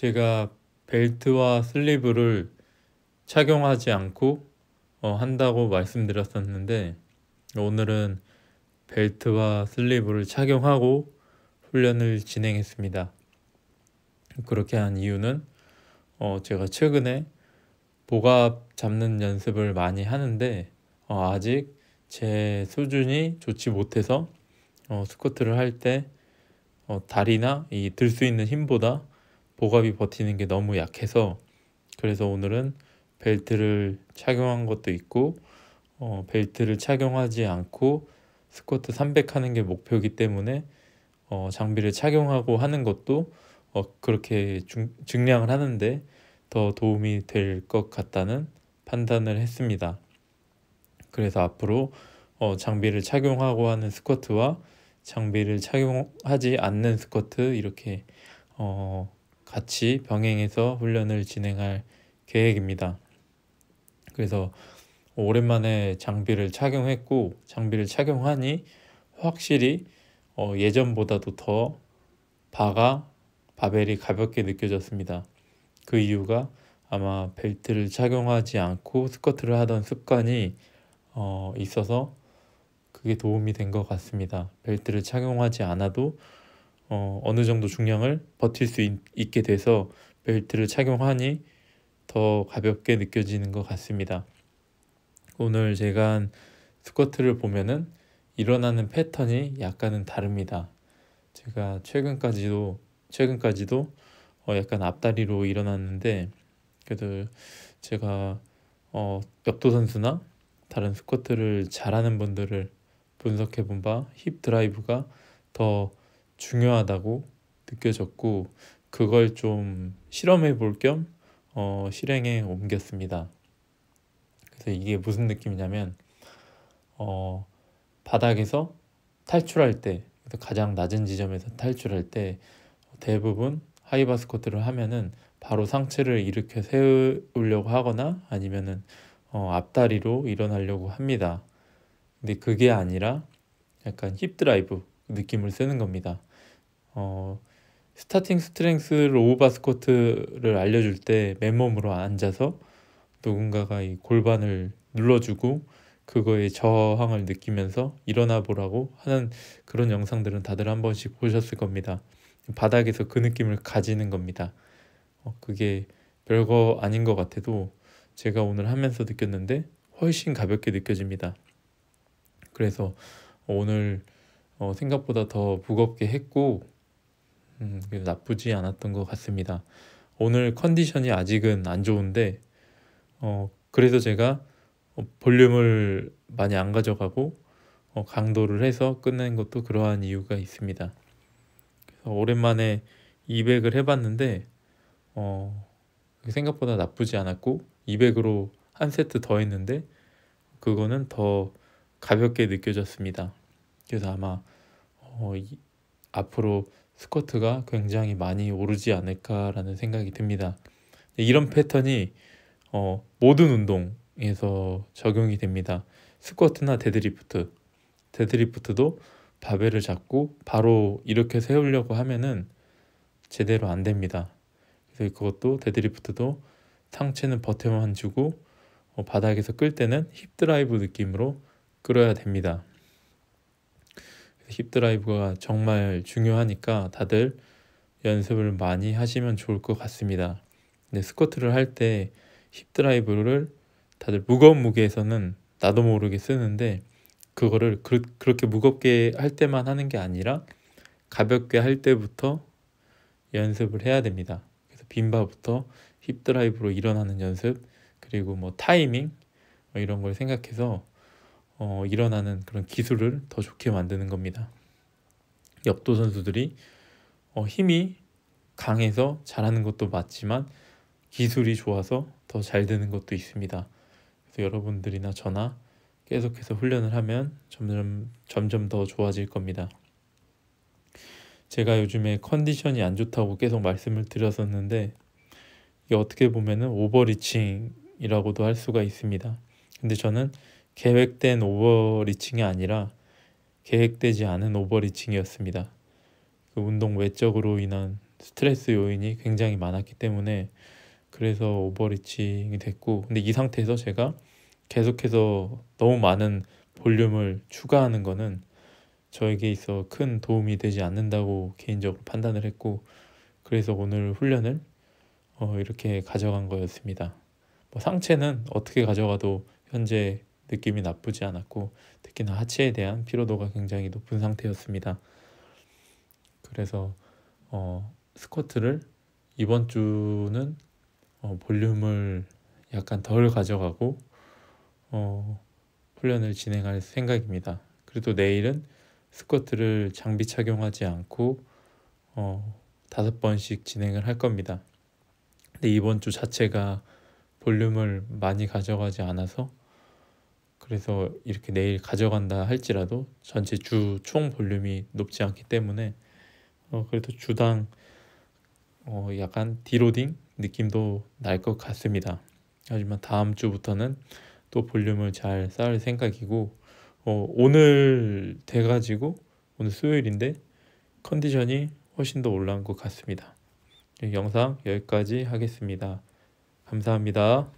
제가 벨트와 슬리브를 착용하지 않고 어, 한다고 말씀드렸었는데 오늘은 벨트와 슬리브를 착용하고 훈련을 진행했습니다. 그렇게 한 이유는 어, 제가 최근에 복압 잡는 연습을 많이 하는데 어, 아직 제 수준이 좋지 못해서 어, 스쿼트를 할때 어, 다리나 이 들 수 있는 힘보다 복압이 버티는 게 너무 약해서 그래서 오늘은 벨트를 착용한 것도 있고 어, 벨트를 착용하지 않고 스쿼트 300 하는 게 목표이기 때문에 어, 장비를 착용하고 하는 것도 어, 그렇게 중, 증량을 하는데 더 도움이 될 것 같다는 판단을 했습니다. 그래서 앞으로 어, 장비를 착용하고 하는 스쿼트와 장비를 착용하지 않는 스쿼트 이렇게 어, 같이 병행해서 훈련을 진행할 계획입니다. 그래서 오랜만에 장비를 착용했고 장비를 착용하니 확실히 어, 예전보다도 더 바가 바벨이 가볍게 느껴졌습니다. 그 이유가 아마 벨트를 착용하지 않고 스쿼트를 하던 습관이 어, 있어서 그게 도움이 된 것 같습니다. 벨트를 착용하지 않아도 어, 어느 정도 중량을 버틸 수 있, 있게 돼서 벨트를 착용하니 더 가볍게 느껴지는 것 같습니다. 오늘 제가 한 스쿼트를 보면은 일어나는 패턴이 약간은 다릅니다. 제가 최근까지도 최근까지도 어 약간 앞다리로 일어났는데 그래도 제가 어 엽도 선수나 다른 스쿼트를 잘하는 분들을 분석해 본 바 힙 드라이브가 더 중요하다고 느껴졌고 그걸 좀 실험해 볼겸 어, 실행에 옮겼습니다. 그래서 이게 무슨 느낌이냐면 어, 바닥에서 탈출할 때 가장 낮은 지점에서 탈출할 때 대부분 하이바 스쿼트를 하면은 바로 상체를 이렇게 세우려고 하거나 아니면은 어, 앞다리로 일어나려고 합니다. 근데 그게 아니라 약간 힙 드라이브 느낌을 쓰는 겁니다. 어, 스타팅 스트렝스 로 오버 스쿼트를 알려줄 때 맨몸으로 앉아서 누군가가 이 골반을 눌러주고 그거에 저항을 느끼면서 일어나 보라고 하는 그런 영상들은 다들 한 번씩 보셨을 겁니다. 바닥에서 그 느낌을 가지는 겁니다. 어, 그게 별거 아닌 것 같아도 제가 오늘 하면서 느꼈는데 훨씬 가볍게 느껴집니다. 그래서 오늘 어, 생각보다 더 무겁게 했고 음, 나쁘지 않았던 것 같습니다. 오늘 컨디션이 아직은 안 좋은데 어, 그래서 제가 어, 볼륨을 많이 안 가져가고 어, 강도를 해서 끝낸 것도 그러한 이유가 있습니다. 그래서 오랜만에 200을 해봤는데 어, 생각보다 나쁘지 않았고 200으로 한 세트 더 했는데 그거는 더 가볍게 느껴졌습니다. 그래서 아마 어, 이, 앞으로 스쿼트가 굉장히 많이 오르지 않을까라는 생각이 듭니다. 이런 패턴이 어, 모든 운동에서 적용이 됩니다. 스쿼트나 데드리프트, 데드리프트도 바벨을 잡고 바로 이렇게 세우려고 하면은 제대로 안 됩니다. 그래서 그것도 데드리프트도 상체는 버텨만 주고 어, 바닥에서 끌 때는 힙 드라이브 느낌으로 끌어야 됩니다. 힙드라이브가 정말 중요하니까 다들 연습을 많이 하시면 좋을 것 같습니다. 근데 스쿼트를 할 때 힙드라이브를 다들 무거운 무게에서는 나도 모르게 쓰는데 그거를 그, 그렇게 무겁게 할 때만 하는 게 아니라 가볍게 할 때부터 연습을 해야 됩니다. 그래서 빈바부터 힙드라이브로 일어나는 연습 그리고 뭐 타이밍 뭐 이런 걸 생각해서 어, 일어나는 그런 기술을 더 좋게 만드는 겁니다. 역도 선수들이 어, 힘이 강해서 잘하는 것도 맞지만 기술이 좋아서 더 잘 되는 것도 있습니다. 그래서 여러분들이나 저나 계속해서 훈련을 하면 점점 점점 더 좋아질 겁니다. 제가 요즘에 컨디션이 안 좋다고 계속 말씀을 드렸었는데 이게 어떻게 보면은 오버리칭이라고도 할 수가 있습니다. 근데 저는 계획된 오버리칭이 아니라 계획되지 않은 오버리칭이었습니다. 그 운동 외적으로 인한 스트레스 요인이 굉장히 많았기 때문에 그래서 오버리칭이 됐고 근데 이 상태에서 제가 계속해서 너무 많은 볼륨을 추가하는 거는 저에게 있어 큰 도움이 되지 않는다고 개인적으로 판단을 했고 그래서 오늘 훈련을 어, 이렇게 가져간 거였습니다. 뭐 상체는 어떻게 가져가도 현재 느낌이 나쁘지 않았고 특히나 하체에 대한 피로도가 굉장히 높은 상태였습니다. 그래서 어, 스쿼트를 이번 주는 어, 볼륨을 약간 덜 가져가고 어, 훈련을 진행할 생각입니다. 그래도 내일은 스쿼트를 장비 착용하지 않고 어, 다섯 번씩 진행을 할 겁니다. 근데 이번 주 자체가 볼륨을 많이 가져가지 않아서 그래서 이렇게 내일 가져간다 할지라도 전체 주 총 볼륨이 높지 않기 때문에 어, 그래도 주당 어, 약간 디로딩 느낌도 날 것 같습니다. 하지만 다음 주부터는 또 볼륨을 잘 쌓을 생각이고 어, 오늘 돼가지고 오늘 수요일인데 컨디션이 훨씬 더 올라온 것 같습니다. 영상 여기까지 하겠습니다. 감사합니다.